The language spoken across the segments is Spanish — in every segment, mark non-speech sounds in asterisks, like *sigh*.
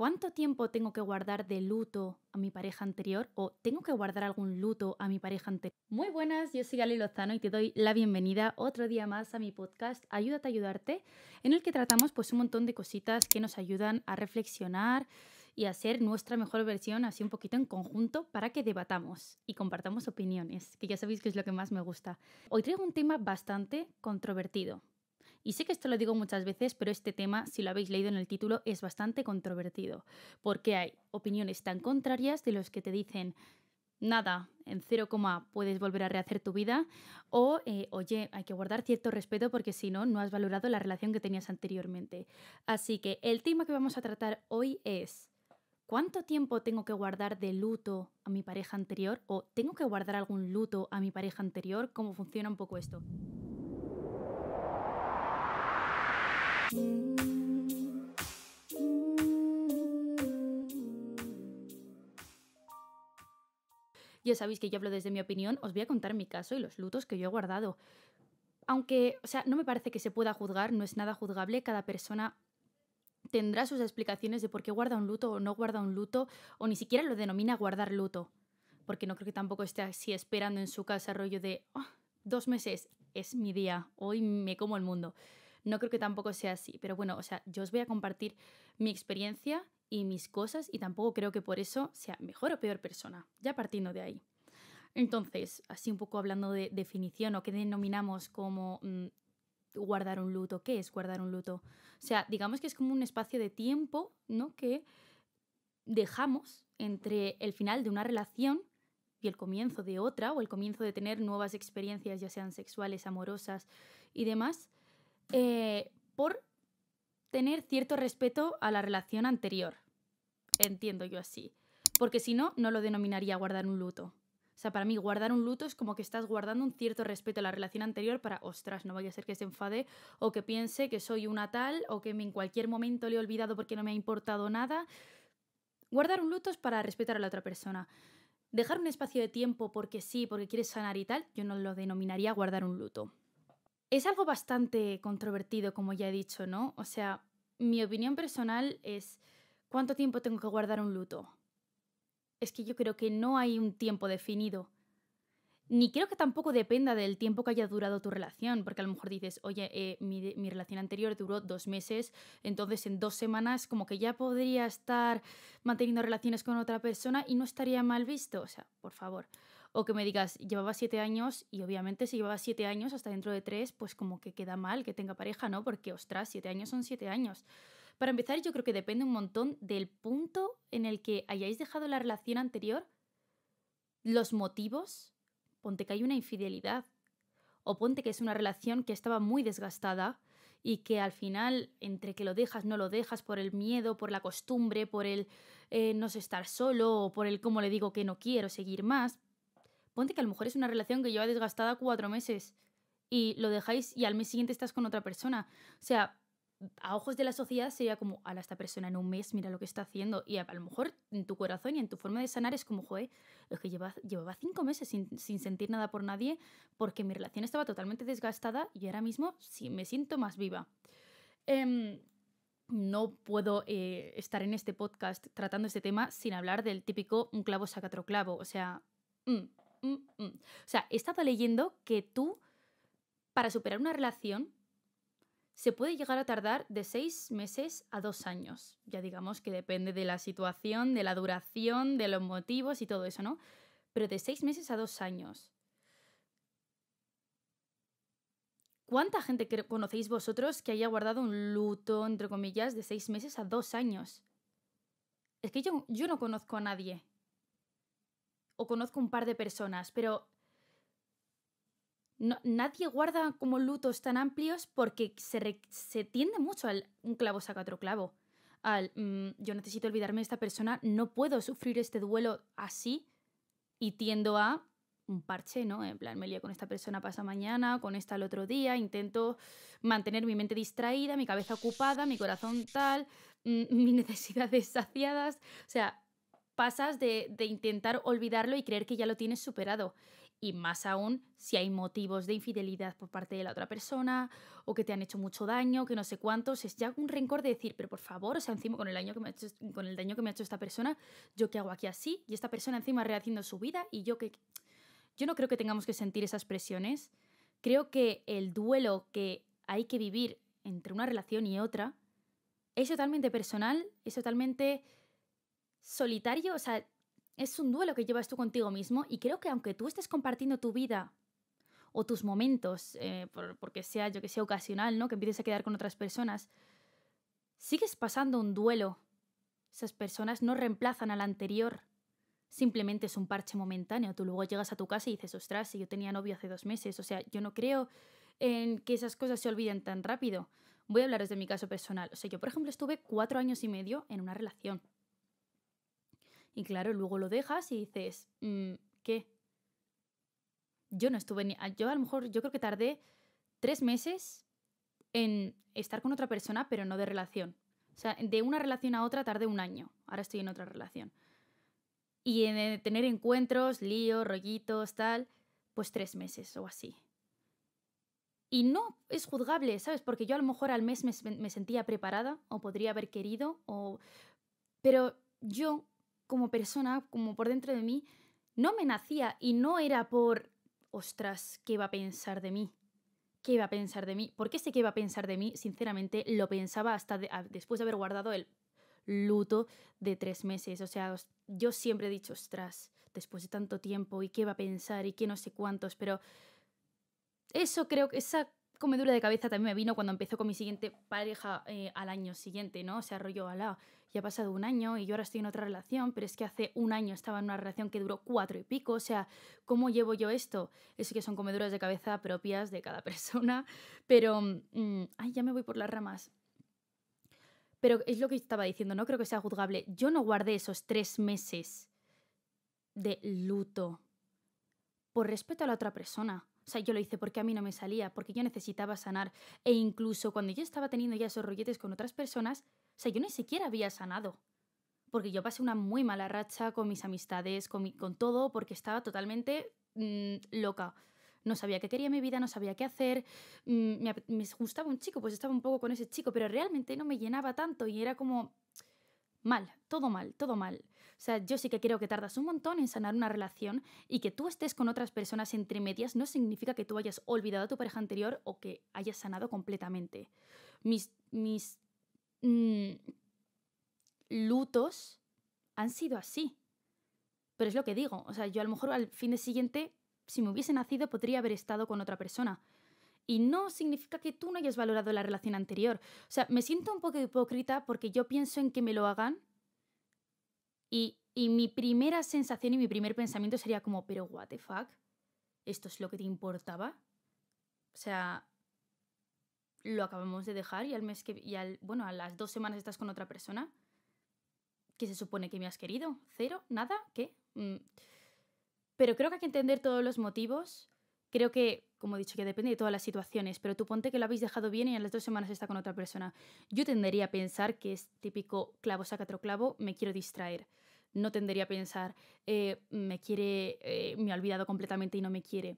¿cuánto tiempo tengo que guardar de luto a mi pareja anterior? ¿O tengo que guardar algún luto a mi pareja anterior? Muy buenas, yo soy Gali Lozano y te doy la bienvenida otro día más a mi podcast Ayúdate a ayudarte, en el que tratamos pues un montón de cositas que nos ayudan a reflexionar y a ser nuestra mejor versión así un poquito en conjunto para que debatamos y compartamos opiniones, que ya sabéis que es lo que más me gusta. Hoy traigo un tema bastante controvertido, y sé que esto lo digo muchas veces, pero este tema, si lo habéis leído en el título, es bastante controvertido, porque hay opiniones tan contrarias de los que te dicen nada, en 0, puedes volver a rehacer tu vida, o eh, oye, hay que guardar cierto respeto porque si no, no has valorado la relación que tenías anteriormente. Así que el tema que vamos a tratar hoy es, ¿cuánto tiempo tengo que guardar de luto a mi pareja anterior? ¿O tengo que guardar algún luto a mi pareja anterior? ¿Cómo funciona un poco esto? Ya sabéis que yo hablo desde mi opinión, os voy a contar mi caso y los lutos que yo he guardado. Aunque, o sea, no me parece que se pueda juzgar, no es nada juzgable, cada persona tendrá sus explicaciones de por qué guarda un luto o no guarda un luto, o ni siquiera lo denomina guardar luto, porque no creo que tampoco esté así esperando en su casa rollo de ah, dos meses, es mi día, hoy me como el mundo no creo que tampoco sea así. Pero bueno, o sea, yo os voy a compartir mi experiencia y mis cosas y tampoco creo que por eso sea mejor o peor persona, ya partiendo de ahí. Entonces, así un poco hablando de definición o qué denominamos como mm, guardar un luto. ¿Qué es guardar un luto? O sea, digamos que es como un espacio de tiempo, ¿no? Que dejamos entre el final de una relación y el comienzo de otra, o el comienzo de tener nuevas experiencias, ya sean sexuales, amorosas y demás, eh, por tener cierto respeto a la relación anterior. Entiendo yo así. Porque si no, no lo denominaría guardar un luto. O sea, para mí guardar un luto es como que estás guardando un cierto respeto a la relación anterior para, ostras, no vaya a ser que se enfade o que piense que soy una tal o que en cualquier momento le he olvidado porque no me ha importado nada. Guardar un luto es para respetar a la otra persona. Dejar un espacio de tiempo porque sí, porque quieres sanar y tal, yo no lo denominaría guardar un luto. Es algo bastante controvertido, como ya he dicho, ¿no? O sea, mi opinión personal es cuánto tiempo tengo que guardar un luto. Es que yo creo que no hay un tiempo definido. Ni creo que tampoco dependa del tiempo que haya durado tu relación, porque a lo mejor dices, oye, eh, mi, mi relación anterior duró dos meses, entonces en dos semanas como que ya podría estar manteniendo relaciones con otra persona y no estaría mal visto. O sea, por favor. O que me digas, llevaba siete años y obviamente si llevaba siete años hasta dentro de tres, pues como que queda mal que tenga pareja, ¿no? Porque, ostras, siete años son siete años. Para empezar, yo creo que depende un montón del punto en el que hayáis dejado la relación anterior, los motivos, ponte que hay una infidelidad, o ponte que es una relación que estaba muy desgastada y que al final, entre que lo dejas, no lo dejas, por el miedo, por la costumbre, por el eh, no sé estar solo o por el cómo le digo que no quiero seguir más, ponte que a lo mejor es una relación que lleva desgastada cuatro meses y lo dejáis y al mes siguiente estás con otra persona. O sea, a ojos de la sociedad sería como, a esta persona en un mes, mira lo que está haciendo. Y a, lo mejor en tu corazón y en tu forma de sanar es como, joder, es que llevaba cinco meses sin, sentir nada por nadie porque mi relación estaba totalmente desgastada y ahora mismo sí me siento más viva. Em, no puedo eh, estar en este podcast tratando este tema sin hablar del típico un clavo saca otro clavo. O sea, mm. Mm, mm. O sea, he estado leyendo que tú, para superar una relación, se puede llegar a tardar de seis meses a dos años. Ya digamos que depende de la situación, de la duración, de los motivos y todo eso, ¿no? Pero de seis meses a dos años. ¿Cuánta gente conocéis vosotros que haya guardado un luto, entre comillas, de seis meses a dos años? Es que yo, yo no conozco a nadie o conozco un par de personas, pero nadie guarda como lutos tan amplios porque se, tiende mucho al un clavo saca otro clavo. Al mm, yo necesito olvidarme de esta persona, no puedo sufrir este duelo así y tiendo a un parche, ¿no? En plan, me lío con esta persona pasa mañana, con esta el otro día, intento mantener mi mente distraída, mi cabeza ocupada, mi corazón tal, mm, *laughs* mis necesidades saciadas. O sea, pasas de, intentar olvidarlo y creer que ya lo tienes superado. Y más aún si hay motivos de infidelidad por parte de la otra persona o que te han hecho mucho daño, que no sé cuántos, es ya un rencor de decir, pero por favor, o sea, encima con el daño que me ha hecho, con el daño que me ha hecho esta persona, yo qué hago aquí así y esta persona encima rehaciendo su vida y yo que yo no creo que tengamos que sentir esas presiones. Creo que el duelo que hay que vivir entre una relación y otra es totalmente personal, es totalmente solitario, o sea, es un duelo que llevas tú contigo mismo y creo que aunque tú estés compartiendo tu vida o tus momentos, eh, porque sea, yo que sea ocasional, ¿no? Que empieces a quedar con otras personas, sigues pasando un duelo. Esas personas no reemplazan al anterior. Simplemente es un parche momentáneo. Tú luego llegas a tu casa y dices, ostras, si yo tenía novio hace dos meses. O sea, yo no creo en que esas cosas se olviden tan rápido. Voy a hablaros de mi caso personal. O sea, yo, por ejemplo, estuve cuatro años y medio en una relación. Y claro, luego lo dejas y dices, mm, ¿qué? Yo no estuve ni... Yo a lo mejor, yo creo que tardé tres meses en estar con otra persona, pero no de relación. O sea, de una relación a otra tardé un año. Ahora estoy en otra relación. Y en eh, tener encuentros, líos, rollitos, tal, pues tres meses o así. Y no es juzgable, ¿sabes? Porque yo a lo mejor al mes me, me, sentía preparada o podría haber querido, o... pero yo como persona, como por dentro de mí, no me nacía y no era por, ostras, ¿qué va a pensar de mí? ¿Qué va a pensar de mí? Porque sé qué va a pensar de mí, sinceramente, lo pensaba hasta después de haber guardado el luto de tres meses. O sea, yo siempre he dicho, ostras, después de tanto tiempo, ¿y qué va a pensar? ¿Y qué no sé cuántos? Pero eso creo que esa comedura de cabeza también me vino cuando empezó con mi siguiente pareja eh, al año siguiente, ¿no? O sea, rollo, la. ya ha pasado un año y yo ahora estoy en otra relación, pero es que hace un año estaba en una relación que duró cuatro y pico, o sea, ¿cómo llevo yo esto? Es que son comeduras de cabeza propias de cada *laughs* persona, pero... Mm, ay, ya me voy por las ramas. Pero es lo que estaba diciendo, no creo que sea juzgable. Yo no guardé esos tres meses de luto por respeto a la otra persona. O sea, yo lo hice porque a mí no me salía, porque yo necesitaba sanar. E incluso cuando yo estaba teniendo ya esos rolletes con otras personas, o sea, yo ni siquiera había sanado. Porque yo pasé una muy mala racha con mis amistades, con, con todo, porque estaba totalmente mm, loca. No sabía qué quería mi vida, no sabía qué hacer. Mm, me, me gustaba un chico, pues estaba un poco con ese chico, pero realmente no me llenaba tanto y era como mal, todo mal, todo mal. O sea, yo sí que creo que tardas un montón en sanar una relación y que tú estés con otras personas entre medias no significa que tú hayas olvidado a tu pareja anterior o que hayas sanado completamente. Mis, mis mm, lutos han sido así. Pero es lo que digo, o sea, yo a lo mejor al fin de siguiente, si me hubiese nacido, podría haber estado con otra persona. Y no significa que tú no hayas valorado la relación anterior. O sea, me siento un poco hipócrita porque yo pienso en que me lo hagan y, mi primera sensación y mi primer pensamiento sería como, pero what the fuck, ¿esto es lo que te importaba? O sea, lo acabamos de dejar y al mes que... bueno, a las dos semanas estás con otra persona. que se supone que me has querido? ¿Cero? ¿Nada? ¿Qué? Mm. Pero creo que hay que entender todos los motivos Creo que, como he dicho, que depende de todas las situaciones, pero tú ponte que lo habéis dejado bien y en las dos semanas está con otra persona. Yo tendería a pensar que es típico clavo, saca otro clavo, me quiero distraer. No tendería a pensar, eh, me quiere, eh, me ha olvidado completamente y no me quiere.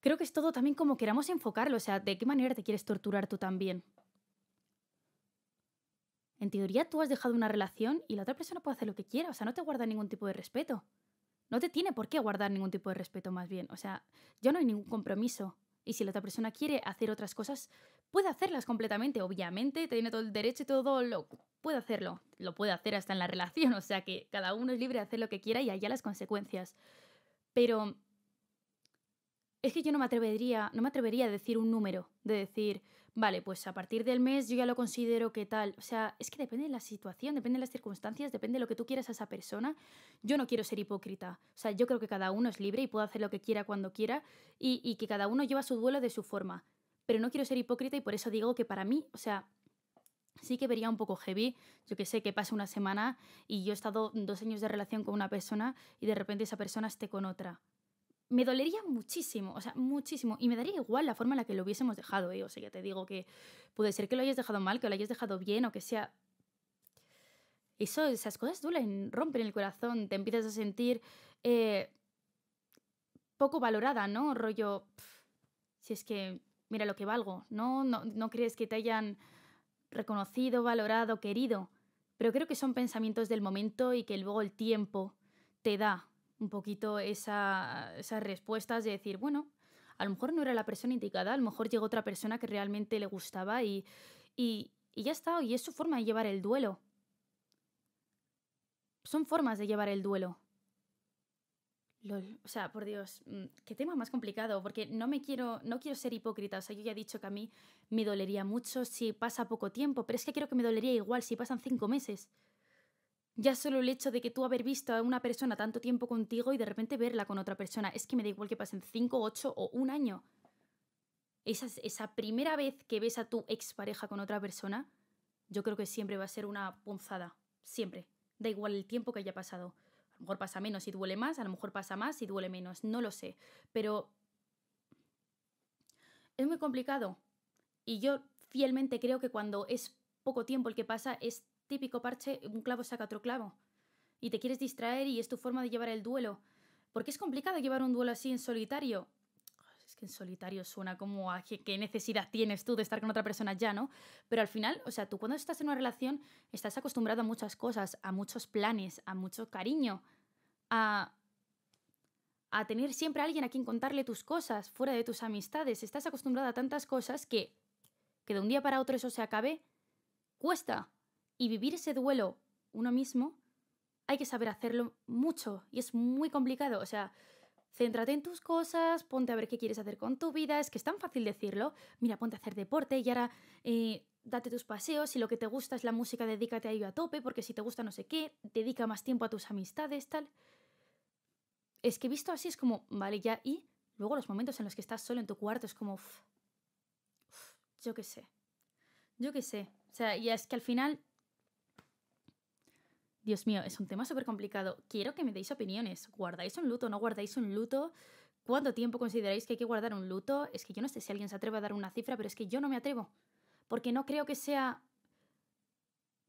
Creo que es todo también como queramos enfocarlo, o sea, de qué manera te quieres torturar tú también. En teoría tú has dejado una relación y la otra persona puede hacer lo que quiera, o sea, no te guarda ningún tipo de respeto no te tiene por qué guardar ningún tipo de respeto más bien. O sea, yo no hay ningún compromiso. Y si la otra persona quiere hacer otras cosas, puede hacerlas completamente, obviamente, tiene todo el derecho y todo lo puede hacerlo. Lo puede hacer hasta en la relación, *laughs* o sea que cada uno es libre de hacer lo que quiera y allá las consecuencias. Pero es que yo no me atrevería, no me atrevería a decir un número, de decir, vale, pues a partir del mes yo ya lo considero que tal. O sea, es que depende de la situación, depende de las circunstancias, depende de lo que tú quieras a esa persona. Yo no quiero ser hipócrita. O sea, yo creo que cada uno es libre y puede hacer lo que quiera cuando quiera y, y que cada uno lleva su duelo de su forma. Pero no quiero ser hipócrita y por eso digo que para mí, o sea, sí que vería un poco heavy, yo que sé, que pasa una semana y yo he estado dos años de relación con una persona y de repente esa persona esté con otra me dolería muchísimo, o sea, muchísimo. Y me daría igual la forma en la que lo hubiésemos dejado, ¿eh? O sea, ya te digo que puede ser que lo hayas dejado mal, que lo hayas dejado bien o que sea... Eso, esas cosas duelen, rompen el corazón, te empiezas a sentir eh, poco valorada, ¿no? Rollo, si es que, mira lo que valgo, ¿no? No crees que te hayan reconocido, valorado, querido, pero creo que son pensamientos del momento y que luego el tiempo te da un poquito esa, esas respuestas de decir, bueno, a lo mejor no era la persona indicada, a lo mejor llegó otra persona que realmente le gustaba y, ya está, y es su forma de llevar el duelo. Son formas de llevar el duelo. O sea, por Dios, mm, qué tema más complicado, porque no me quiero, no quiero ser hipócrita. O sea, yo ya he dicho que a mí me dolería mucho si pasa poco tiempo, pero es que quiero que me dolería igual si pasan cinco meses. Ya solo el hecho de que tú haber visto a una persona tanto tiempo contigo y de repente verla con otra persona, es que me da igual que pasen 5, 8 o un año. Esa, esa primera vez que ves a tu expareja con otra persona, yo creo que siempre va a ser una punzada. Siempre. Da igual el tiempo que haya pasado. A lo mejor pasa menos y duele más, a lo mejor pasa más y duele menos, no lo sé. Pero es muy complicado. Y yo fielmente creo que cuando es poco tiempo el que pasa es típico parche, un clavo saca otro clavo. Y te quieres distraer y es tu forma de llevar el duelo. Porque es complicado llevar un duelo así en solitario. Es que en solitario suena como a qué necesidad tienes tú de estar con otra persona ya, ¿no? Pero al final, o sea, tú cuando estás en una relación estás acostumbrado a muchas cosas, a muchos planes, a mucho cariño, a, a tener siempre a alguien a quien contarle tus cosas fuera de tus amistades. Estás acostumbrado a tantas cosas que que de un día para otro eso se acabe, cuesta. Y vivir ese duelo uno mismo, hay que saber hacerlo mucho y es muy complicado. O sea, céntrate en tus cosas, ponte a ver qué quieres hacer con tu vida, es que es tan fácil decirlo. Mira, ponte a hacer deporte y ahora eh, date tus paseos, si lo que te gusta es la música, dedícate a ello a tope, porque si te gusta no sé qué, dedica más tiempo a tus amistades, tal. Es que visto así es como, vale, ya, y luego los momentos en los que estás solo en tu cuarto es como, yo qué sé, yo qué sé. O sea, y es que al final Dios mío, es un tema súper complicado. Quiero que me deis opiniones. ¿Guardáis un luto? ¿No guardáis un luto? ¿Cuánto tiempo consideráis que hay que guardar un luto? Es que yo no sé si alguien se atreve a dar una cifra, pero es que yo no me atrevo. Porque no creo que sea...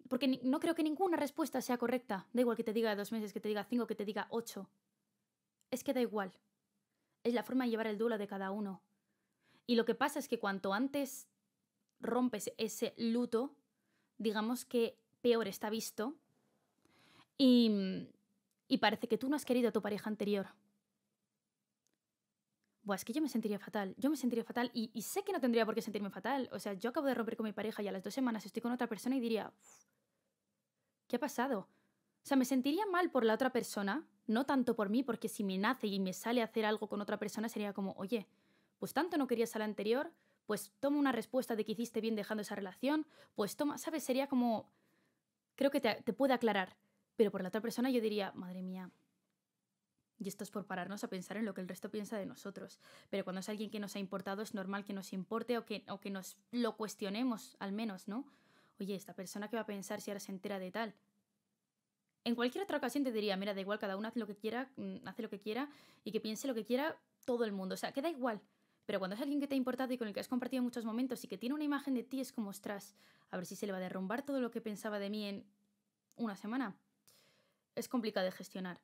Porque no creo que ninguna respuesta sea correcta. Da igual que te diga dos meses, que te diga cinco, que te diga ocho. Es que da igual. Es la forma de llevar el duelo de cada uno. Y lo que pasa es que cuanto antes rompes ese luto, digamos que peor está visto Mm, y, parece que tú no has querido a tu pareja anterior. Buah, es que yo me sentiría fatal, yo me sentiría fatal y, sé que no tendría por qué sentirme fatal. O sea, yo acabo de romper con mi pareja y a las dos semanas estoy con otra persona y diría, ¿qué ha pasado? O sea, me sentiría mal por la otra persona, no tanto por mí, porque si me nace y me sale a hacer algo con otra persona sería como, oye, pues tanto no querías a la anterior, pues toma una respuesta de que hiciste bien dejando esa relación, pues toma, ¿sabes? Sería como, creo que te, te puede aclarar. Pero por la otra persona yo diría, madre mía, y esto es por pararnos a pensar en lo que el resto piensa de nosotros. Pero cuando es alguien que nos ha importado, es normal que nos importe o que, o que nos lo cuestionemos, al menos, ¿no? Oye, esta persona que va a pensar si ahora se entera de tal. En cualquier otra ocasión te diría, mira, da igual, cada uno hace lo que quiera, mm, hace lo que quiera y que piense lo que quiera todo el mundo. O sea, queda igual. Pero cuando es alguien que te ha importado y con el que has compartido muchos momentos y que tiene una imagen de ti, es como, ostras, a ver si se le va a derrumbar todo lo que pensaba de mí en una semana es complicado de gestionar.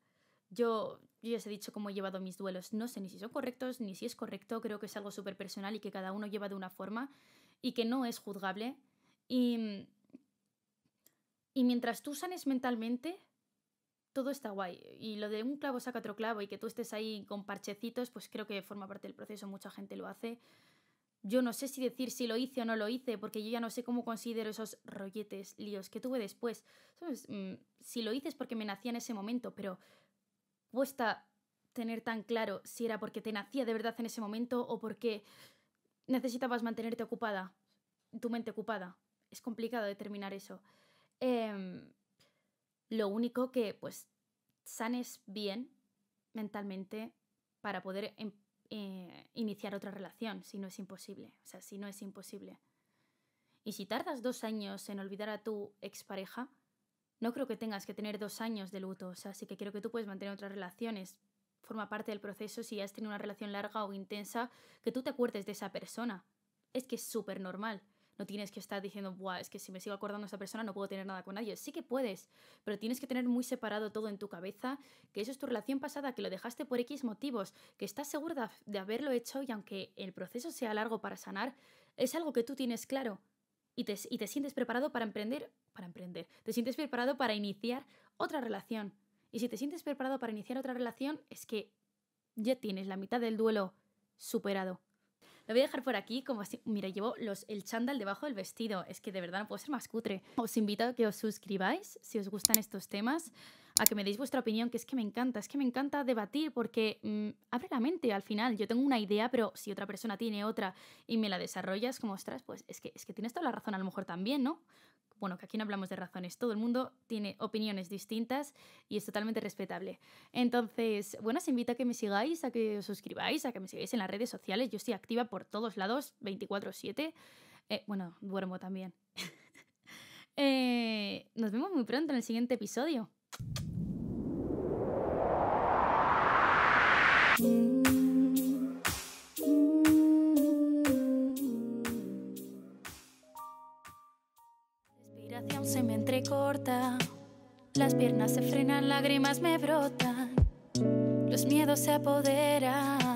Yo, ya os he dicho cómo he llevado mis duelos. No sé ni si son correctos, ni si es correcto. Creo que es algo súper personal y que cada uno lleva de una forma y que no es juzgable. Y, y mientras tú sanes mentalmente, todo está guay. Y lo de un clavo saca otro clavo y que tú estés ahí con parchecitos, pues creo que forma parte del proceso. Mucha gente lo hace. Yo no sé si decir si lo hice o no lo hice, porque yo ya no sé cómo considero esos rolletes, líos que tuve después. Mm, si lo hice es porque me nacía en ese momento, pero cuesta tener tan claro si era porque te nacía de verdad en ese momento o porque necesitabas mantenerte ocupada, tu mente ocupada. Es complicado determinar eso. Em, lo único que, pues, sanes bien mentalmente para poder em, eh, iniciar otra relación si no es imposible. O sea, si no es imposible. Y si tardas dos años en olvidar a tu expareja, no creo que tengas que tener dos años de luto. O sea, sí que creo que tú puedes mantener otras relaciones. Forma parte del proceso si has tenido una relación larga o intensa, que tú te acuerdes de esa persona. Es que es súper normal. No tienes que estar diciendo, Buah, es que si me sigo acordando de esa persona no puedo tener nada con nadie. Sí que puedes, pero tienes que tener muy separado todo en tu cabeza, que eso es tu relación pasada, que lo dejaste por X motivos, que estás segura de haberlo hecho y aunque el proceso sea largo para sanar, es algo que tú tienes claro y te sientes preparado para emprender, para emprender, te sientes preparado para iniciar otra relación. Y si te sientes preparado para iniciar otra relación, es que ya tienes la mitad del duelo superado. Lo voy a dejar por aquí, como así. Mira, llevo los, el chándal debajo del vestido. Es que de verdad no puedo ser más cutre. Os invito a que os suscribáis si os gustan estos temas a que me deis vuestra opinión, que es que me encanta, es que me encanta debatir porque mm, abre la mente al final. Yo tengo una idea, pero si otra persona tiene otra y me la desarrollas como, ostras, pues es que, es que tienes toda la razón a lo mejor también, ¿no? Bueno, que aquí no hablamos de razones, todo el mundo tiene opiniones distintas y es totalmente respetable. Entonces, bueno, os invito a que me sigáis, a que os suscribáis, a que me sigáis en las redes sociales. Yo estoy activa por todos lados, 24/7. Eh, bueno, duermo también. *laughs* Eh, nos vemos muy pronto en el siguiente episodio. Respiración se me entrecorta, las piernas se frenan, lágrimas me brotan, los miedos se apoderan.